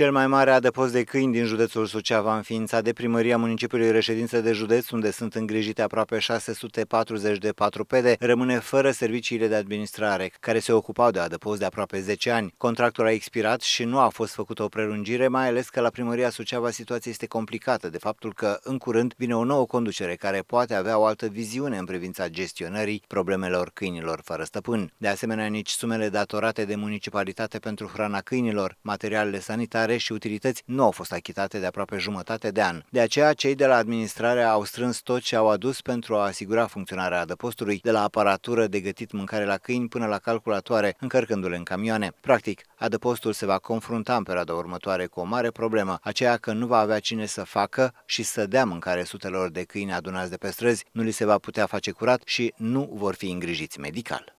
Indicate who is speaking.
Speaker 1: Cel mai mare adăpost de câini din județul Suceava, înființat de primăria municipiului reședință de județ, unde sunt îngrijite aproape 640 de patrupede, rămâne fără serviciile de administrare, care se ocupau de adăpost de aproape 10 ani. Contractul a expirat și nu a fost făcută o prelungire, mai ales că la primăria Suceava situația este complicată de faptul că, în curând, vine o nouă conducere care poate avea o altă viziune în privința gestionării problemelor câinilor fără stăpân. De asemenea, nici sumele datorate de municipalitate pentru hrana câinilor, materialele sanitare, care și utilități nu au fost achitate de aproape jumătate de an. De aceea, cei de la administrare au strâns tot ce au adus pentru a asigura funcționarea adăpostului, de la aparatură de gătit mâncare la câini până la calculatoare, încărcându-le în camioane. Practic, adăpostul se va confrunta în perioada următoare cu o mare problemă, aceea că nu va avea cine să facă și să dea mâncare sutelor de câini adunați de pe străzi, nu li se va putea face curat și nu vor fi îngrijiți medical.